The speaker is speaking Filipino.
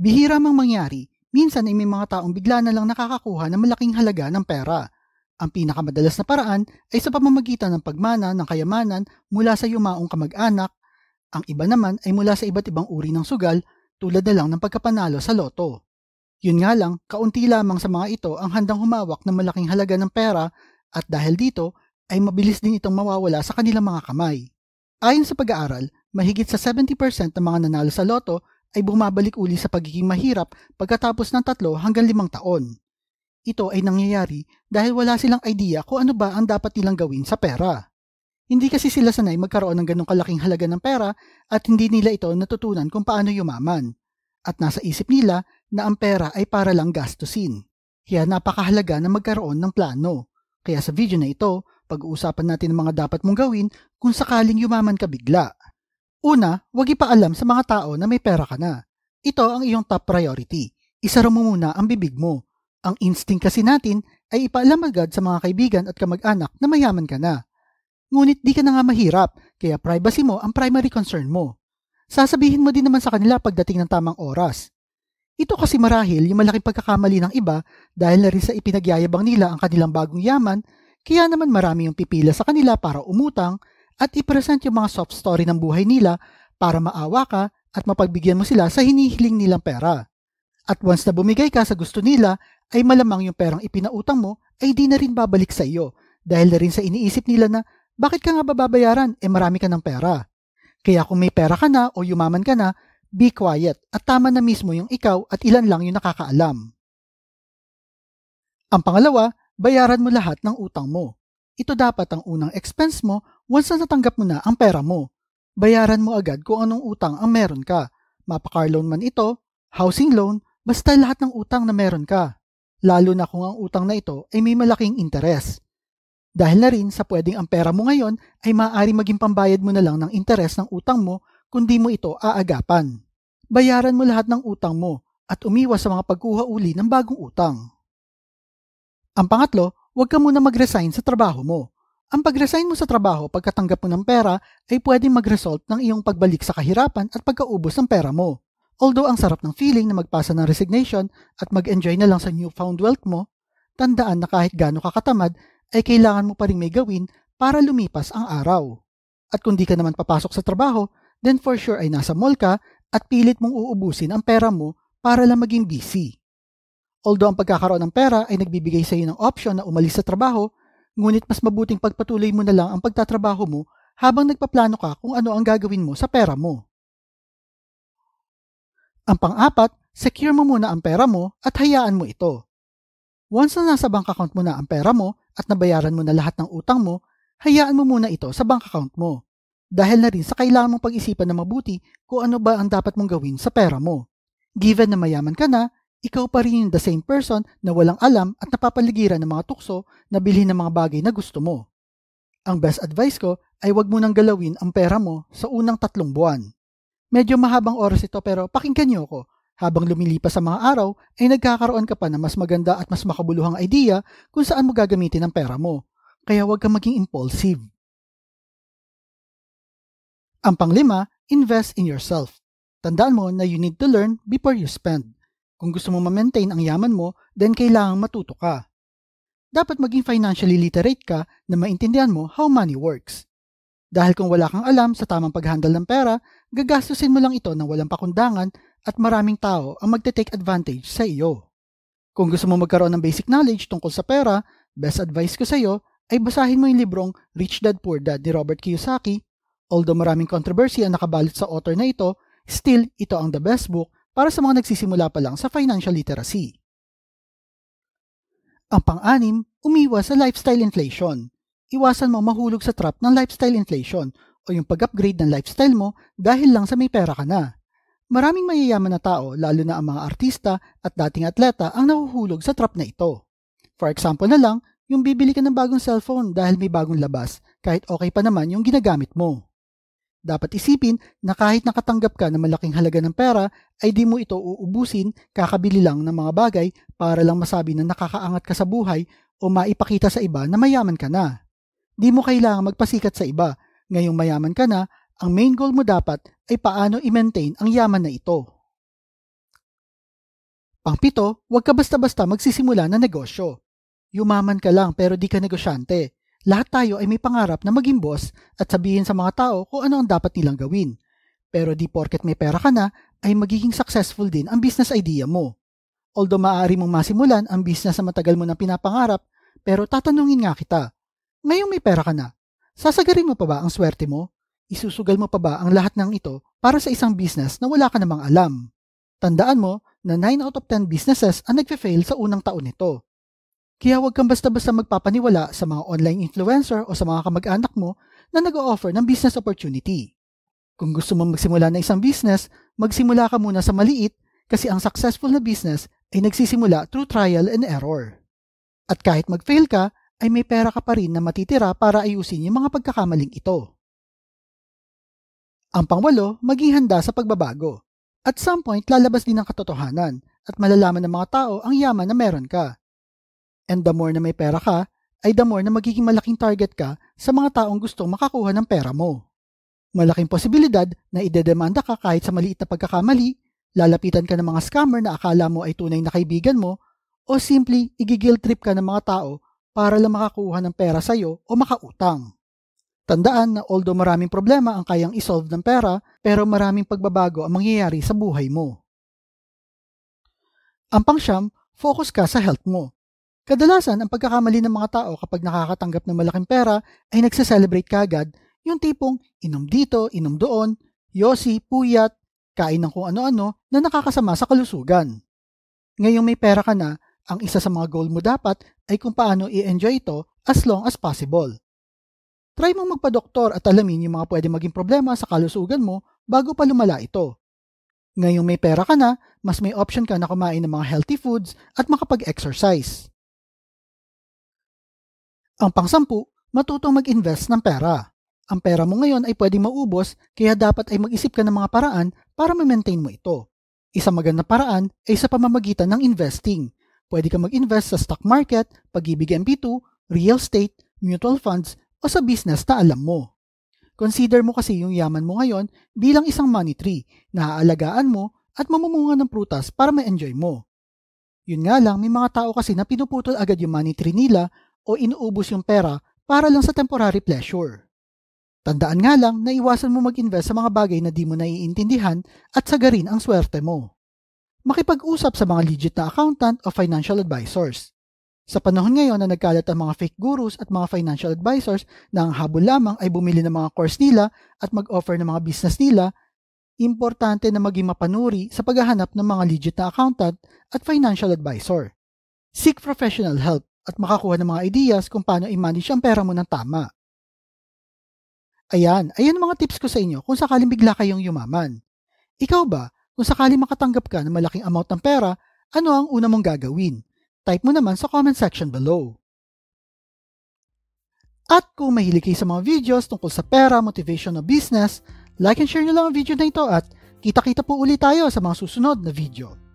Bihira mang mangyari, minsan ay may mga taong bigla na lang nakakakuha ng malaking halaga ng pera. Ang pinakamadalas na paraan ay sa pamamagitan ng pagmana ng kayamanan mula sa yumaong kamag-anak. Ang iba naman ay mula sa iba't ibang uri ng sugal tulad na lang ng pagkapanalo sa loto. Yun nga lang, kaunti lamang sa mga ito ang handang humawak ng malaking halaga ng pera at dahil dito ay mabilis din itong mawawala sa kanilang mga kamay. Ayon sa pag-aaral, mahigit sa 70% ng mga nanalo sa loto ay bumabalik uli sa pagiging mahirap pagkatapos ng tatlo hanggang limang taon. Ito ay nangyayari dahil wala silang idea kung ano ba ang dapat nilang gawin sa pera. Hindi kasi sila sanay magkaroon ng ganong kalaking halaga ng pera at hindi nila ito natutunan kung paano yumaman. At nasa isip nila na ang pera ay para lang gastusin. Kaya napakahalaga na magkaroon ng plano. Kaya sa video na ito, pag-uusapan natin ang mga dapat mong gawin kung sakaling yumaman ka bigla. Una, huwag ipaalam sa mga tao na may pera ka na. Ito ang iyong top priority. Isara mo muna ang bibig mo. Ang instinct kasi natin ay ipaalam agad sa mga kaibigan at kamag-anak na mayaman ka na. Ngunit di ka na nga mahirap, kaya privacy mo ang primary concern mo. Sasabihin mo din naman sa kanila pagdating ng tamang oras. Ito kasi marahil yung malaking pagkakamali ng iba dahil na rin sa ipinagyayabang nila ang kanilang bagong yaman, kaya naman marami yung pipila sa kanila para umutang at ipresent yung mga soft story ng buhay nila para maawa ka at mapagbigyan mo sila sa hinihiling nilang pera. At once na bumigay ka sa gusto nila, ay malamang yung perang ipinautang mo ay di na rin babalik sa iyo dahil na rin sa iniisip nila na bakit ka nga bababayaran e eh marami ka ng pera. Kaya kung may pera ka na o yumaman ka na, be quiet at tama na mismo yung ikaw at ilan lang yung nakakaalam. Ang pangalawa, bayaran mo lahat ng utang mo. Ito dapat ang unang expense mo Once na natanggap mo na ang pera mo, bayaran mo agad kung anong utang ang meron ka. Mapa-car loan man ito, housing loan, basta lahat ng utang na meron ka. Lalo na kung ang utang na ito ay may malaking interes. Dahil na rin sa pwedeng ang pera mo ngayon ay maaari maging pambayad mo na lang ng interes ng utang mo kung kundi mo ito aagapan. Bayaran mo lahat ng utang mo at umiwas sa mga pagkuha uli ng bagong utang. Ang pangatlo, huwag ka muna mag-resign sa trabaho mo ang pag-resign mo sa trabaho pagkatanggap mo ng pera ay pwedeng mag-result ng iyong pagbalik sa kahirapan at pagkaubos ng pera mo. Although ang sarap ng feeling na magpasa ng resignation at mag-enjoy na lang sa newfound wealth mo, tandaan na kahit gaano kakatamad ay kailangan mo pa rin may gawin para lumipas ang araw. At kung di ka naman papasok sa trabaho, then for sure ay nasa mall ka at pilit mong uubusin ang pera mo para lang maging busy. Although ang pagkakaroon ng pera ay nagbibigay sa iyo ng option na umalis sa trabaho, Ngunit mas mabuting pagpatuloy mo na lang ang pagtatrabaho mo habang nagpaplano ka kung ano ang gagawin mo sa pera mo. Ang pang-apat, secure mo muna ang pera mo at hayaan mo ito. Once na nasa bank account mo na ang pera mo at nabayaran mo na lahat ng utang mo, hayaan mo muna ito sa bank account mo. Dahil na rin sa kailangan mong pag-isipan na mabuti kung ano ba ang dapat mong gawin sa pera mo. Given na mayaman ka na, ikaw pa rin the same person na walang alam at napapaligiran ng mga tukso na bilhin ng mga bagay na gusto mo. Ang best advice ko ay huwag mo nang galawin ang pera mo sa unang tatlong buwan. Medyo mahabang oras ito pero pakinggan niyo ako. Habang lumilipas ang mga araw, ay nagkakaroon ka pa ng mas maganda at mas makabuluhang idea kung saan mo gagamitin ang pera mo. Kaya huwag kang maging impulsive. Ang panglima, invest in yourself. Tandaan mo na you need to learn before you spend. Kung gusto mo ma-maintain ang yaman mo, then kailangang matuto ka. Dapat maging financially literate ka na maintindihan mo how money works. Dahil kung wala kang alam sa tamang paghandle ng pera, gagastusin mo lang ito ng walang pakundangan at maraming tao ang magte-take advantage sa iyo. Kung gusto mo magkaroon ng basic knowledge tungkol sa pera, best advice ko sa iyo ay basahin mo yung librong Rich Dad Poor Dad ni Robert Kiyosaki. Although maraming controversy ang nakabalot sa author na ito, still ito ang the best book para sa mga nagsisimula pa lang sa financial literacy. Ang pang-anim, umiwas sa lifestyle inflation. Iwasan mo mahulog sa trap ng lifestyle inflation o yung pag-upgrade ng lifestyle mo dahil lang sa may pera ka na. Maraming mayayaman na tao, lalo na ang mga artista at dating atleta ang nahuhulog sa trap na ito. For example na lang, yung bibili ka ng bagong cellphone dahil may bagong labas kahit okay pa naman yung ginagamit mo. Dapat isipin na kahit nakatanggap ka ng malaking halaga ng pera, ay di mo ito uubusin, kakabili lang ng mga bagay para lang masabi na nakakaangat ka sa buhay o maipakita sa iba na mayaman ka na. Di mo kailangan magpasikat sa iba. Ngayong mayaman ka na, ang main goal mo dapat ay paano i-maintain ang yaman na ito. Pangpito, huwag ka basta-basta magsisimula ng negosyo. Yumaman ka lang pero di ka negosyante. Lahat tayo ay may pangarap na maging boss at sabihin sa mga tao kung ano ang dapat nilang gawin. Pero di porket may pera ka na, ay magiging successful din ang business idea mo. Although maaari mong masimulan ang business na matagal mo na pinapangarap, pero tatanungin nga kita, ngayong may pera ka na, sasagarin mo pa ba ang swerte mo? Isusugal mo pa ba ang lahat ng ito para sa isang business na wala ka namang alam? Tandaan mo na 9 out of 10 businesses ang nagfe-fail sa unang taon nito. Kaya huwag kang basta-basta magpapaniwala sa mga online influencer o sa mga kamag-anak mo na nag-o-offer ng business opportunity. Kung gusto mong magsimula ng isang business, magsimula ka muna sa maliit kasi ang successful na business ay nagsisimula through trial and error. At kahit mag-fail ka, ay may pera ka pa rin na matitira para ayusin yung mga pagkakamaling ito. Ang pangwalo, maging handa sa pagbabago. At some point, lalabas din ang katotohanan at malalaman ng mga tao ang yaman na meron ka And the more na may pera ka, ay the more na magiging malaking target ka sa mga taong gustong makakuha ng pera mo. Malaking posibilidad na idedemanda ka kahit sa maliit na pagkakamali, lalapitan ka ng mga scammer na akala mo ay tunay na kaibigan mo, o simply igigil trip ka ng mga tao para lang makakuha ng pera sa'yo o makautang. Tandaan na although maraming problema ang kayang isolve ng pera, pero maraming pagbabago ang mangyayari sa buhay mo. Ang pangsyam, focus ka sa health mo Kadalasan, ang pagkakamali ng mga tao kapag nakakatanggap ng malaking pera ay nagsa-celebrate kagad yung tipong inom dito, inom doon, yosi, puyat, kain ng kung ano-ano na nakakasama sa kalusugan. Ngayong may pera ka na, ang isa sa mga goal mo dapat ay kung paano i-enjoy ito as long as possible. Try mong magpa-doktor at alamin yung mga pwede maging problema sa kalusugan mo bago pa lumala ito. Ngayong may pera ka na, mas may option ka na kumain ng mga healthy foods at makapag-exercise. Ang pangsampu, matutong mag-invest ng pera. Ang pera mo ngayon ay pwedeng maubos kaya dapat ay mag-isip ka ng mga paraan para ma-maintain mo ito. Isang magandang paraan ay sa pamamagitan ng investing. Pwede ka mag-invest sa stock market, pag-ibig MP2, real estate, mutual funds, o sa business na alam mo. Consider mo kasi yung yaman mo ngayon bilang isang money tree na aalagaan mo at mamumunga ng prutas para ma-enjoy mo. Yun nga lang, may mga tao kasi na pinuputol agad yung money tree nila o inuubos yung pera para lang sa temporary pleasure. Tandaan nga lang na iwasan mo mag-invest sa mga bagay na di mo naiintindihan at sagarin ang swerte mo. Makipag-usap sa mga legit na accountant o financial advisors. Sa panahon ngayon na nagkalat ang mga fake gurus at mga financial advisors na ang habol lamang ay bumili ng mga course nila at mag-offer ng mga business nila, importante na maging mapanuri sa paghahanap ng mga legit na accountant at financial advisor. Seek professional help at makakuha ng mga ideas kung paano i-manage ang pera mo ng tama. Ayan, ayan ang mga tips ko sa inyo kung sakaling bigla kayong yumaman. Ikaw ba, kung sakaling makatanggap ka ng malaking amount ng pera, ano ang una mong gagawin? Type mo naman sa comment section below. At kung mahilig kayo sa mga videos tungkol sa pera, motivation o business, like and share nyo lang ang video na ito at kita-kita po ulit tayo sa mga susunod na video.